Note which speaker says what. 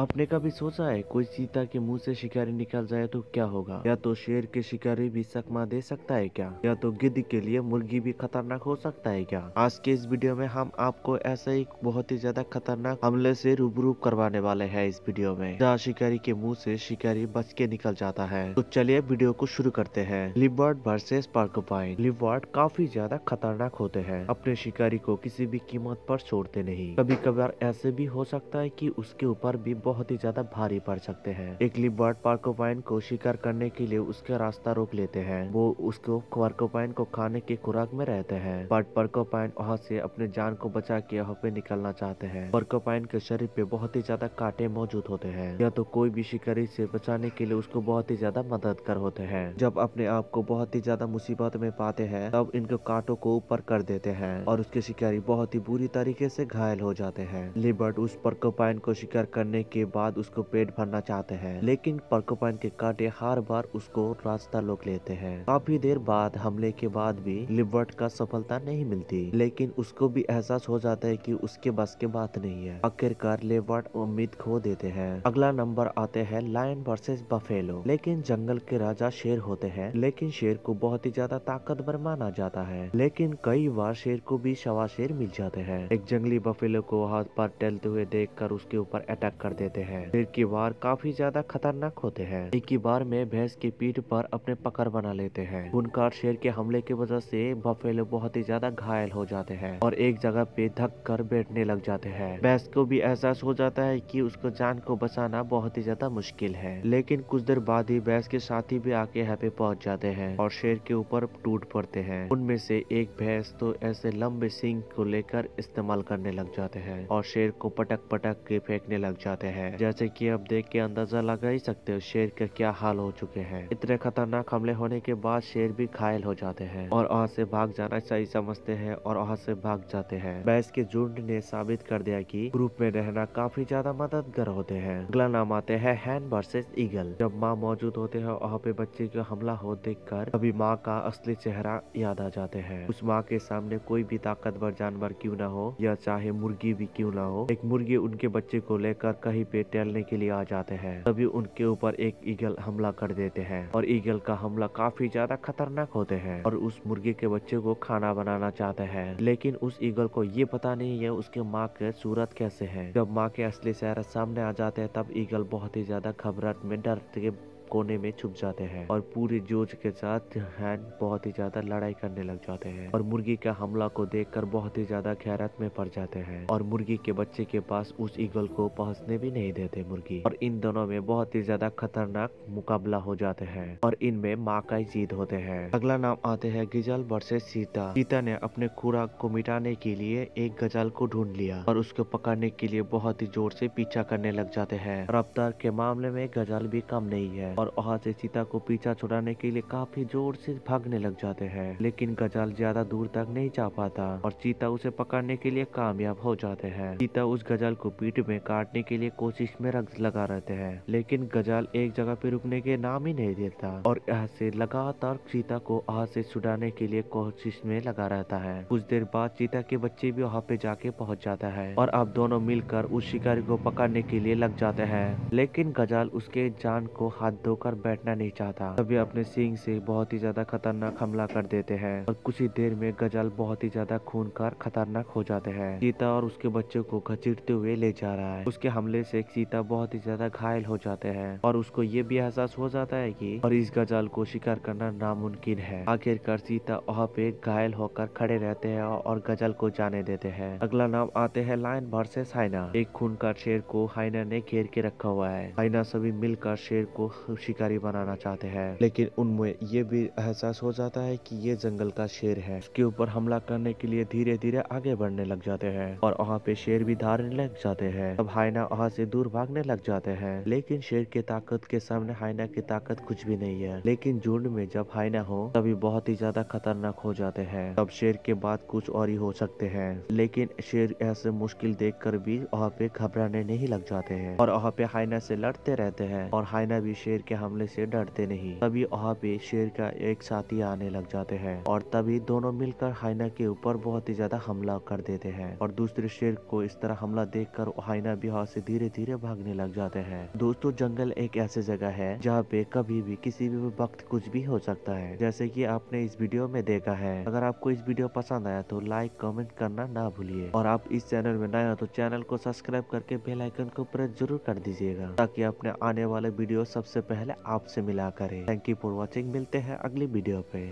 Speaker 1: आपने कभी सोचा है कोई सीता के मुंह से शिकारी निकल जाए तो क्या होगा या तो शेर के शिकारी भी सकमा दे सकता है क्या या तो गिद्ध के लिए मुर्गी भी खतरनाक हो सकता है क्या आज के इस वीडियो में हम आपको ऐसा ही बहुत ही ज्यादा खतरनाक हमले से रूबरू करवाने वाले हैं इस वीडियो में जहाँ शिकारी के मुँह ऐसी शिकारी बच के निकल जाता है तो चलिए वीडियो को शुरू करते हैं लिबर्ड वर्सेस पार्कोपाइन लिबर्ट काफी ज्यादा खतरनाक होते हैं अपने शिकारी को किसी भी कीमत आरोप छोड़ते नहीं कभी कभार ऐसे भी हो सकता है की उसके ऊपर भी बहुत ही ज्यादा भारी पड़ सकते हैं इकली बर्ड पार्कोपाइन को शिकार करने के लिए उसका रास्ता रोक लेते हैं वो उसको पार्कोपाइन को खाने की खुराक में रहते हैं बट पर्कोपाइन वहाँ से अपने जान को बचा के यहाँ पे निकलना चाहते हैं पर्कोपाइन के शरीर पे बहुत ही ज्यादा कांटे मौजूद होते हैं या तो कोई भी शिकारी से बचाने के लिए उसको बहुत ही ज्यादा मदद कर होते हैं जब अपने आप को बहुत ही ज्यादा मुसीबत में पाते हैं तब इनके कांटों को ऊपर कर देते हैं और उसके शिकारी बहुत ही बुरी तरीके से घायल हो जाते हैं लिबर्ट उस पर्कोपाइन को शिकार करने के के बाद उसको पेट भरना चाहते हैं लेकिन परकोपाइन के कांटे हर बार उसको रास्ता रोक लेते हैं काफी देर बाद हमले के बाद भी लिबर्ट का सफलता नहीं मिलती लेकिन उसको भी एहसास हो जाता है कि उसके बस के बात नहीं है आखिरकार लिबर्ट उम्मीद खो देते हैं अगला नंबर आते हैं लाइन वर्सेज बफेलो लेकिन जंगल के राजा शेर होते हैं लेकिन शेर को बहुत ही ज्यादा ताकतवर माना जाता है लेकिन कई बार शेर को भी शवा शेर मिल जाते हैं एक जंगली बफेलो को हाथ पर टहलते हुए देख कर उसके ऊपर अटैक कर देते लेते हैं सिर की वार काफी ज्यादा खतरनाक होते हैं एक ही बार में भैंस की पीठ पर अपने पकड़ बना लेते हैं खूनकार शेर के हमले की वजह से बफेलो बहुत ही ज्यादा घायल हो जाते हैं और एक जगह पे धक कर बैठने लग जाते हैं भैंस को भी एहसास हो जाता है की उसको जान को बचाना बहुत ही ज्यादा मुश्किल है लेकिन कुछ देर बाद ही भैंस के साथी भी आके यहाँ पे पहुँच जाते हैं और शेर के ऊपर टूट पड़ते हैं उनमें से एक भैंस तो ऐसे लंबे सिंह को लेकर इस्तेमाल करने लग जाते हैं और शेर को पटक पटक के फेंकने लग जाते हैं है जैसे कि आप देख के अंदाजा लगा ही सकते हो शेर के क्या हाल हो चुके हैं इतने खतरनाक हमले होने के बाद शेर भी घायल हो जाते हैं और वहाँ से भाग जाना सही समझते हैं और वहाँ से भाग जाते हैं बैस के झुंड ने साबित कर दिया कि ग्रुप में रहना काफी ज्यादा मददगार होते हैं अगला नाम आते हैं हैन वर्सेस ईगल जब माँ मौजूद होते हैं वहाँ पे बच्चे का हमला हो देख कर अभी माँ का असली चेहरा याद आ जाते हैं उस माँ के सामने कोई भी ताकतवर जानवर क्यों ना हो या चाहे मुर्गी भी क्यों ना हो एक मुर्गी उनके बच्चे को लेकर कहीं पे टहलने के लिए आ जाते हैं तभी उनके ऊपर एक ईगल हमला कर देते हैं और ईगल का हमला काफी ज्यादा खतरनाक होते हैं और उस मुर्गी के बच्चे को खाना बनाना चाहते हैं लेकिन उस ईगल को ये पता नहीं है उसके माँ के सूरत कैसे है जब माँ के असली चेहरा सामने आ जाते हैं तब ईगल बहुत ही ज्यादा घबराहट में डर के कोने में छुप जाते हैं और पूरे जोश के साथ हैंड बहुत ही ज्यादा लड़ाई करने लग जाते हैं और मुर्गी का हमला को देख बहुत ही ज्यादा खैरत में पड़ जाते हैं और मुर्गी के बच्चे के पास उस ईगल को पहुँचने भी नहीं देते मुर्गी और इन दोनों में बहुत ही ज्यादा खतरनाक मुकाबला हो जाते हैं और इनमें माँ का जीत होते हैं अगला नाम आते हैं गिजल वर्सेज सीता सीता ने अपने खुराक को मिटाने के लिए एक गजल को ढूंढ लिया और उसको पकड़ने के लिए बहुत ही जोर से पीछा करने लग जाते हैं रफ्तार के मामले में गजल भी कम नहीं है और वहाँ से सीता को पीछा छुड़ाने के लिए काफी जोर से भागने लग जाते हैं लेकिन गजाल ज्यादा दूर तक नहीं जा पाता और सीता उसे पकड़ने के लिए कामयाब हो जाते हैं सीता उस गजाल को पीठ में काटने के लिए कोशिश में रग लगा रहते हैं लेकिन गजाल एक जगह पे रुकने के नाम ही नहीं देता और यहाँ से लगातार सीता को वहाँ से छुड़ाने के लिए कोशिश में लगा रहता है कुछ देर बाद चीता के बच्चे भी वहाँ पे जाके पहुँच जाता है और अब दोनों मिलकर उस शिकारी को पकड़ने के लिए लग जाते हैं लेकिन गजाल उसके जान को हाथ होकर बैठना नहीं चाहता तभी अपने सिंह से बहुत ही ज्यादा खतरनाक हमला कर देते हैं और कुछ ही देर में गजल बहुत ही ज्यादा खून कर खतरनाक हो जाते हैं सीता और उसके बच्चों को घचीटते हुए ले जा रहा है उसके हमले से सीता बहुत ही ज्यादा घायल हो जाते हैं और उसको ये भी एहसास हो जाता है की और इस गजल को शिकार करना नामुमकिन है आखिरकार सीता वहाँ पे घायल होकर खड़े रहते हैं और गजल को जाने देते हैं अगला नाम आते हैं लाइन वर्सेस हाइना एक कर शेर को हाइना ने घेर के रखा हुआ है हाइना सभी मिलकर शेर को शिकारी बनाना चाहते हैं लेकिन उनमें ये भी एहसास हो जाता है कि ये जंगल का शेर है इसके ऊपर हमला करने के लिए धीरे धीरे आगे बढ़ने लग जाते हैं और वहाँ पे शेर भी धारने लग जाते हैं अब हाइना वहाँ से दूर भागने लग जाते हैं लेकिन शेर की ताकत के सामने हाइना की ताकत कुछ भी नहीं है लेकिन झुंड में जब हाइना हो तभी बहुत ही ज्यादा खतरनाक हो जाते हैं तब शेर के बाद कुछ और ही हो सकते हैं लेकिन शेर ऐसे मुश्किल देख कर भी वहाँ पे घबराने नहीं लग जाते हैं और वहाँ पे हाइना से लड़ते रहते हैं और हाइना भी शेर शेर के हमले से डरते नहीं तभी वहाँ पे शेर का एक साथी आने लग जाते हैं और तभी दोनों मिलकर हाइना के ऊपर बहुत ही ज्यादा हमला कर देते हैं और दूसरे शेर को इस तरह हमला देख कर हाइना भी वहाँ से धीरे धीरे भागने लग जाते हैं दोस्तों जंगल एक ऐसे जगह है जहाँ पे कभी भी किसी भी वक्त कुछ भी हो सकता है जैसे की आपने इस वीडियो में देखा है अगर आपको इस वीडियो पसंद आया तो लाइक कमेंट करना ना भूलिए और आप इस चैनल में नया तो चैनल को सब्सक्राइब करके बेलाइकन को प्रेस जरूर कर दीजिएगा ताकि अपने आने वाले वीडियो सबसे पहले आपसे मिला करें थैंक यू फॉर वॉचिंग मिलते हैं अगली वीडियो पे